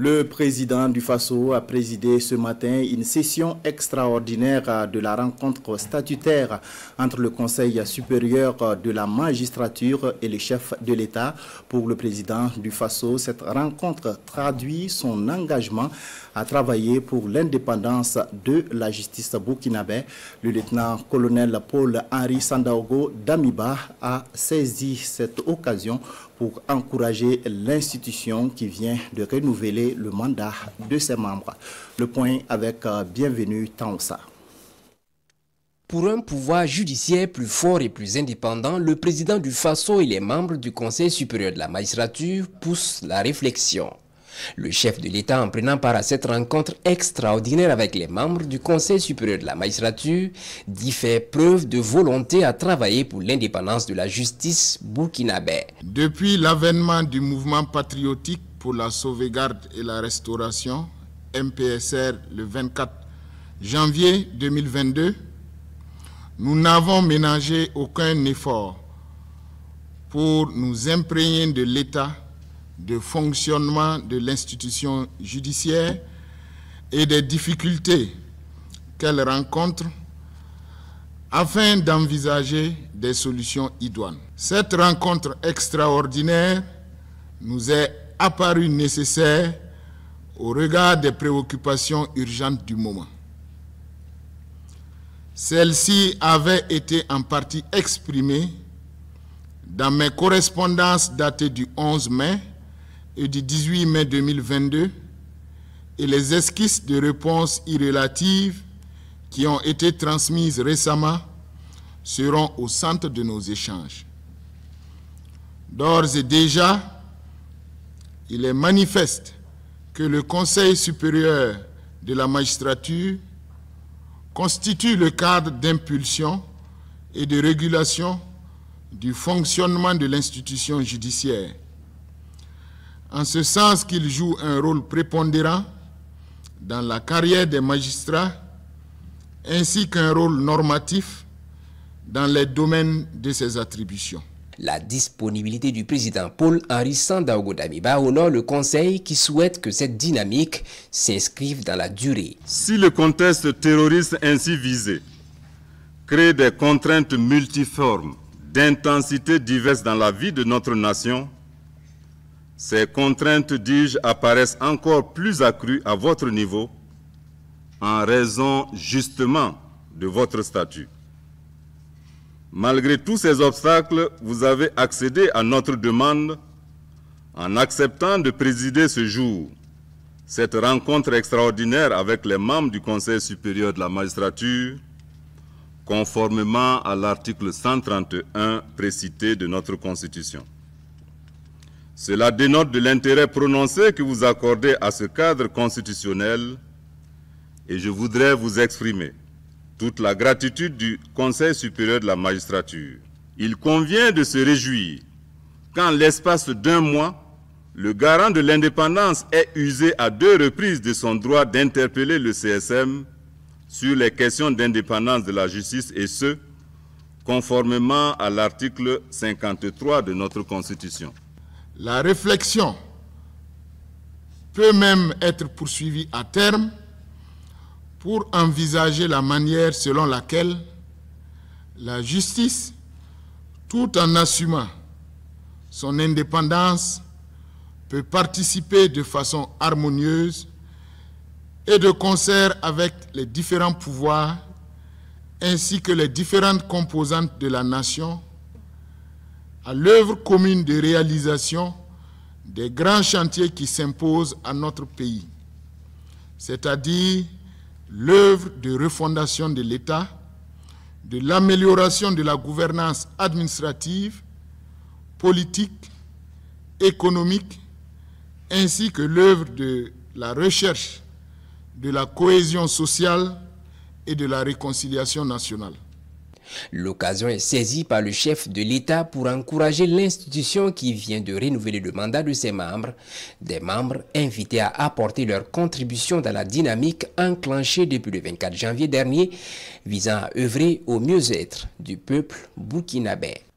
Le président du FASO a présidé ce matin une session extraordinaire de la rencontre statutaire entre le Conseil supérieur de la magistrature et les chefs de l'État. Pour le président du FASO, cette rencontre traduit son engagement à travailler pour l'indépendance de la justice burkinabé. Le lieutenant-colonel Paul-Henri Sandaogo d'Amiba a saisi cette occasion pour encourager l'institution qui vient de renouveler le mandat de ses membres. Le point avec euh, Bienvenue Tansa. Pour un pouvoir judiciaire plus fort et plus indépendant, le président du FASO et les membres du Conseil supérieur de la magistrature poussent la réflexion. Le chef de l'État, en prenant part à cette rencontre extraordinaire avec les membres du Conseil supérieur de la magistrature, dit faire preuve de volonté à travailler pour l'indépendance de la justice burkinabé. Depuis l'avènement du mouvement patriotique pour la sauvegarde et la restauration, MPSR, le 24 janvier 2022, nous n'avons ménagé aucun effort pour nous imprégner de l'État de fonctionnement de l'institution judiciaire et des difficultés qu'elle rencontre afin d'envisager des solutions idoines. Cette rencontre extraordinaire nous est apparue nécessaire au regard des préoccupations urgentes du moment. Celle-ci avait été en partie exprimée dans mes correspondances datées du 11 mai et du 18 mai 2022 et les esquisses de réponses irrelatives qui ont été transmises récemment seront au centre de nos échanges. D'ores et déjà, il est manifeste que le Conseil supérieur de la magistrature constitue le cadre d'impulsion et de régulation du fonctionnement de l'institution judiciaire en ce sens qu'il joue un rôle prépondérant dans la carrière des magistrats ainsi qu'un rôle normatif dans les domaines de ses attributions. La disponibilité du président Paul-Henri Sandaogo Damiba honore le Conseil qui souhaite que cette dynamique s'inscrive dans la durée. Si le contexte terroriste ainsi visé crée des contraintes multiformes d'intensité diverses dans la vie de notre nation, ces contraintes, dis-je, apparaissent encore plus accrues à votre niveau en raison justement de votre statut. Malgré tous ces obstacles, vous avez accédé à notre demande en acceptant de présider ce jour, cette rencontre extraordinaire avec les membres du Conseil supérieur de la magistrature, conformément à l'article 131 précité de notre Constitution. Cela dénote de l'intérêt prononcé que vous accordez à ce cadre constitutionnel et je voudrais vous exprimer toute la gratitude du Conseil supérieur de la magistrature. Il convient de se réjouir qu'en l'espace d'un mois, le garant de l'indépendance ait usé à deux reprises de son droit d'interpeller le CSM sur les questions d'indépendance de la justice et ce, conformément à l'article 53 de notre Constitution. La réflexion peut même être poursuivie à terme pour envisager la manière selon laquelle la justice, tout en assumant son indépendance, peut participer de façon harmonieuse et de concert avec les différents pouvoirs ainsi que les différentes composantes de la nation à l'œuvre commune de réalisation des grands chantiers qui s'imposent à notre pays, c'est-à-dire l'œuvre de refondation de l'État, de l'amélioration de la gouvernance administrative, politique, économique, ainsi que l'œuvre de la recherche de la cohésion sociale et de la réconciliation nationale. L'occasion est saisie par le chef de l'État pour encourager l'institution qui vient de renouveler le mandat de ses membres, des membres invités à apporter leur contribution dans la dynamique enclenchée depuis le 24 janvier dernier, visant à œuvrer au mieux-être du peuple burkinabé.